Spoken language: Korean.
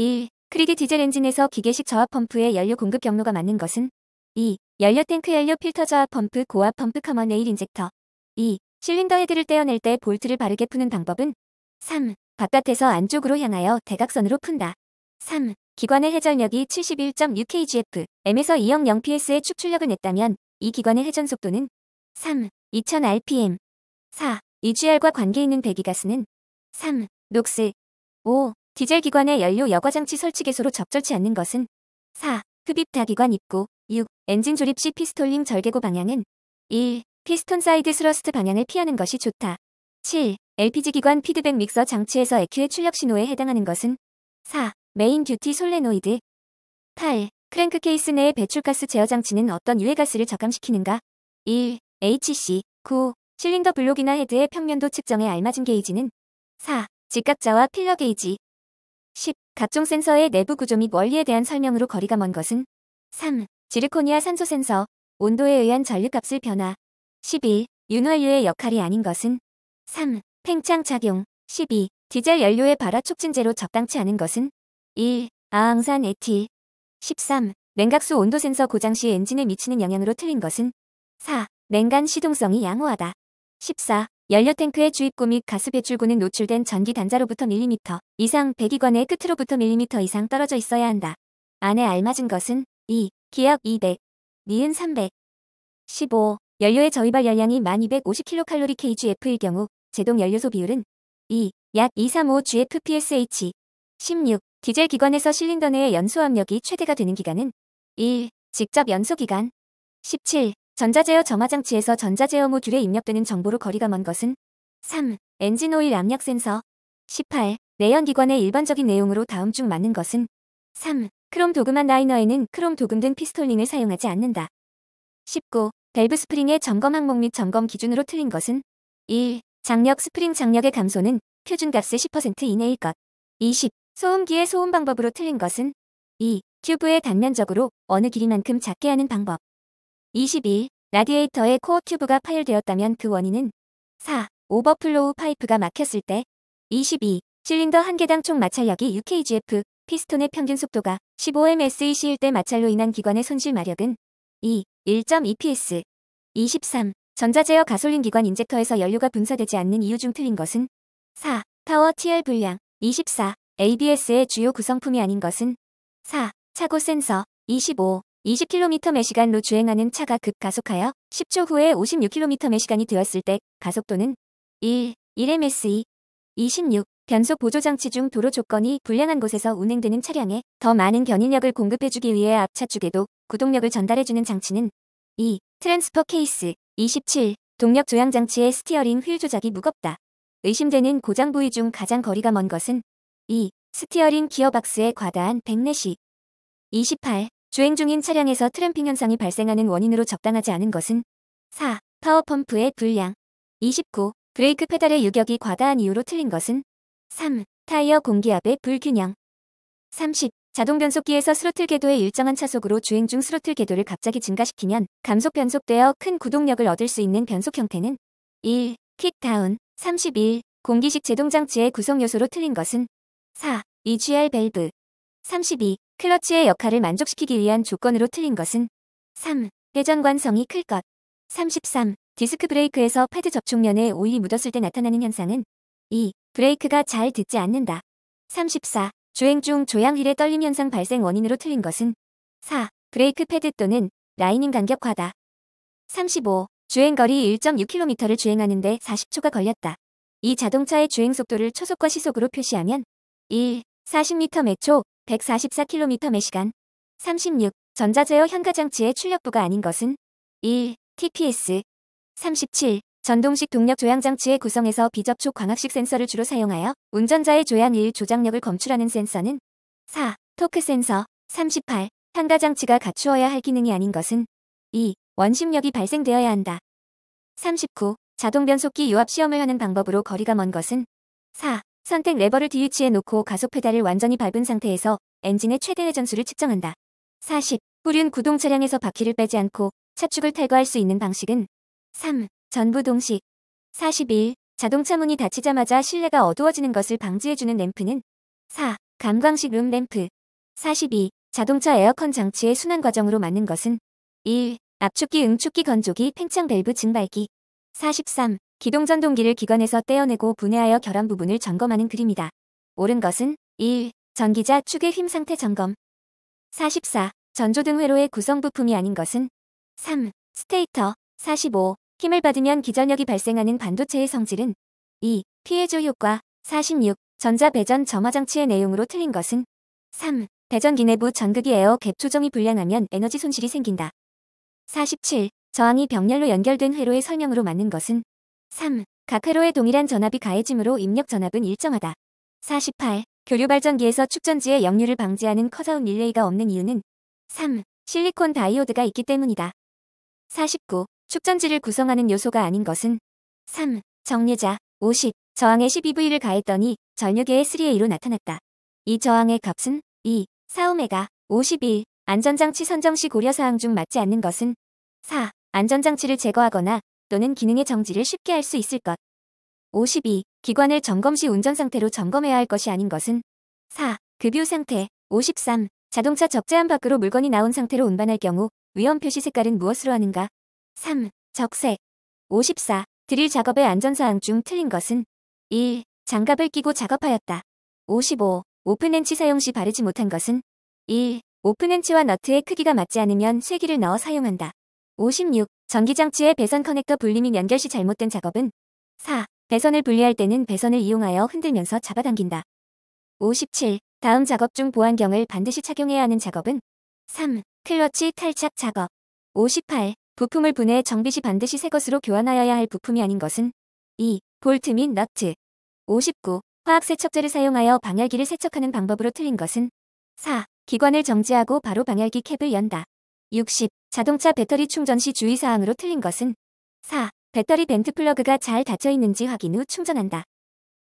1. 크리디 디젤 엔진에서 기계식 저압 펌프의 연료 공급 경로가 맞는 것은 2. 연료 탱크 연료 필터 저압 펌프 고압 펌프 커먼 에일 인젝터 2. 실린더 헤드를 떼어낼 때 볼트를 바르게 푸는 방법은 3. 바깥에서 안쪽으로 향하여 대각선으로 푼다. 3. 기관의 회전력이 71.6kgf, m에서 2.0ps의 축출력을 냈다면 이 기관의 회전 속도는 3. 2000rpm 4. EGR과 관계 있는 배기가스는 3. 녹스 5. 디젤 기관의 연료 여과장치 설치 개소로 적절치 않는 것은 4. 흡입 다기관 입구 6. 엔진 조립 시 피스톨링 절개구 방향은 1. 피스톤 사이드 스러스트 방향을 피하는 것이 좋다. 7. LPG 기관 피드백 믹서 장치에서 에큐의 출력 신호에 해당하는 것은 4. 메인 듀티 솔레노이드 8. 크랭크 케이스 내의 배출가스 제어 장치는 어떤 유해가스를 저감시키는가 1. HC 9. 실린더 블록이나 헤드의 평면도 측정에 알맞은 게이지는 4. 직각자와 필러 게이지 10. 각종 센서의 내부 구조 및 원리에 대한 설명으로 거리가 먼 것은 3. 지르코니아 산소 센서, 온도에 의한 전류값을 변화 11. 윤활유의 역할이 아닌 것은 3. 팽창 작용 12. 디젤 연료의 발화 촉진제로 적당치 않은 것은 1. 아항산 에틸 13. 냉각수 온도 센서 고장 시 엔진에 미치는 영향으로 틀린 것은 4. 냉간 시동성이 양호하다 14. 연료탱크의 주입구 및 가스 배출구는 노출된 전기 단자로부터 밀리미터 이상 배기관의 끝으로부터 밀리미터 이상 떨어져 있어야 한다. 안에 알맞은 것은 2. 기압 200, 니은 300, 15. 연료의 저위발 열량이 1250kcal/kgf일 경우 제동 연료 소비율은 2. 약 235GFPSH 16. 디젤 기관에서 실린더 내의 연소 압력이 최대가 되는 기간은 1. 직접 연소 기간 17. 전자제어 점화장치에서 전자제어 모듈에 입력되는 정보로 거리가 먼 것은 3. 엔진오일 압력 센서 18. 내연기관의 일반적인 내용으로 다음 중 맞는 것은 3. 크롬 도그만 라이너에는 크롬 도금된 피스톨링을 사용하지 않는다. 19. 밸브 스프링의 점검 항목 및 점검 기준으로 틀린 것은 1. 장력 스프링 장력의 감소는 표준값의 10% 이내일 것 20. 소음기의 소음 방법으로 틀린 것은 2. 큐브의 단면적으로 어느 길이만큼 작게 하는 방법 22. 라디에이터의 코어 튜브가 파열되었다면 그 원인은 4. 오버플로우 파이프가 막혔을 때 22. 실린더 한 개당 총 마찰력이 6kgf, 피스톤의 평균 속도가 15ms2시일 때 마찰로 인한 기관의 손실 마력은 2. 1.2ps 23. 전자제어 가솔린 기관 인젝터에서 연료가 분사되지 않는 이유 중 틀린 것은 4. 타워 TR 불량 24. ABS의 주요 구성품이 아닌 것은 4. 차고 센서 25. 20km/시간로 주행하는 차가 급가속하여 10초 후에 56km/시간이 되었을 때 가속도는 1, 1 m s 2 26, 변속 보조장치 중 도로 조건이 불량한 곳에서 운행되는 차량에 더 많은 견인력을 공급해주기 위해 앞차축에도 구동력을 전달해주는 장치는 2. 트랜스퍼 케이스 27. 동력 조향 장치의 스티어링 휠 조작이 무겁다. 의심되는 고장 부위 중 가장 거리가 먼 것은 2. 스티어링 기어박스의 과다한 백내시 28. 주행 중인 차량에서 트램핑 현상이 발생하는 원인으로 적당하지 않은 것은 4. 파워펌프의 불량 29. 브레이크 페달의 유격이 과다한 이유로 틀린 것은 3. 타이어 공기압의 불균형 30. 자동 변속기에서 스로틀 궤도의 일정한 차속으로 주행 중 스로틀 궤도를 갑자기 증가시키면 감속 변속되어 큰 구동력을 얻을 수 있는 변속 형태는 1. 킥다운 31. 공기식 제동장치의 구성 요소로 틀린 것은 4. EGR 밸브 32. 클러치의 역할을 만족시키기 위한 조건으로 틀린 것은 3. 회전관성이 클 것. 33. 디스크 브레이크에서 패드 접촉면에 오일이 묻었을 때 나타나는 현상은 2. 브레이크가 잘 듣지 않는다. 34. 주행 중 조향휠의 떨림 현상 발생 원인으로 틀린 것은 4. 브레이크 패드 또는 라이닝 간격 과다. 35. 주행거리 1.6km를 주행하는데 40초가 걸렸다. 이 자동차의 주행속도를 초속과 시속으로 표시하면 1. 40m 매 초, 144km 매 시간. 36. 전자제어 현가장치의 출력부가 아닌 것은 1. TPS 37. 전동식 동력 조향장치의 구성에서 비접촉 광학식 센서를 주로 사용하여 운전자의 조향일 조작력을 검출하는 센서는 4. 토크 센서 38. 현가장치가 갖추어야 할 기능이 아닌 것은 2. 원심력이 발생되어야 한다. 39. 자동 변속기 유압 시험을 하는 방법으로 거리가 먼 것은 4. 선택 레버를 뒤위치에 놓고 가속 페달을 완전히 밟은 상태에서 엔진의 최대 회전수를 측정한다. 40. 불륜 구동 차량에서 바퀴를 빼지 않고 차축을 탈거할 수 있는 방식은 3. 전부 동식 41. 자동차 문이 닫히자마자 실내가 어두워지는 것을 방지해주는 램프는 4. 감광식 룸 램프 42. 자동차 에어컨 장치의 순환 과정으로 맞는 것은 1. 압축기 응축기 건조기 팽창 밸브 증발기 43. 기동전 동기를 기관에서 떼어내고 분해하여 결함 부분을 점검하는 글입니다. 옳은 것은 1. 전기자 축의 힘 상태 점검 44. 전조 등 회로의 구성 부품이 아닌 것은 3. 스테이터 45. 힘을 받으면 기전력이 발생하는 반도체의 성질은 2. 피해조 효과 46. 전자 배전 점화 장치의 내용으로 틀린 것은 3. 배전기 내부 전극이 에어 갭 조정이 불량하면 에너지 손실이 생긴다. 47. 저항이 병렬로 연결된 회로의 설명으로 맞는 것은 3. 각 회로에 동일한 전압이 가해지므로 입력 전압은 일정하다. 48. 교류 발전기에서 축전지의 역류를 방지하는 커다운 릴레이가 없는 이유는 3. 실리콘 다이오드가 있기 때문이다. 49. 축전지를 구성하는 요소가 아닌 것은 3. 정류자 50. 저항의 12V를 가했더니 전류계의 3A로 나타났다. 이 저항의 값은 2. 4오메가 51. 안전장치 선정 시 고려사항 중 맞지 않는 것은 4. 안전장치를 제거하거나 또는 기능의 정지를 쉽게 할 수 있을 것. 52. 기관을 점검 시 운전 상태로 점검해야 할 것이 아닌 것은 4. 급유 상태 53. 자동차 적재함 밖으로 물건이 나온 상태로 운반할 경우 위험 표시 색깔은 무엇으로 하는가? 3. 적색 54. 드릴 작업의 안전사항 중 틀린 것은 1. 장갑을 끼고 작업하였다. 55. 오픈엔치 사용 시 바르지 못한 것은 1. 오픈엔치와 너트의 크기가 맞지 않으면 쇠기를 넣어 사용한다. 56. 전기장치의 배선 커넥터 분리및 연결 시 잘못된 작업은 4. 배선을 분리할 때는 배선을 이용하여 흔들면서 잡아당긴다. 57. 다음 작업 중 보안경을 반드시 착용해야 하는 작업은 3. 클러치 탈착 작업 58. 부품을 분해 정비 시 반드시 새 것으로 교환하여야 할 부품이 아닌 것은 2. 볼트 및 너트 59. 화학 세척제를 사용하여 방열기를 세척하는 방법으로 틀린 것은 4. 기관을 정지하고 바로 방열기 캡을 연다. 60. 자동차 배터리 충전 시 주의사항으로 틀린 것은 4. 배터리 벤트 플러그가 잘 닫혀 있는지 확인 후 충전한다.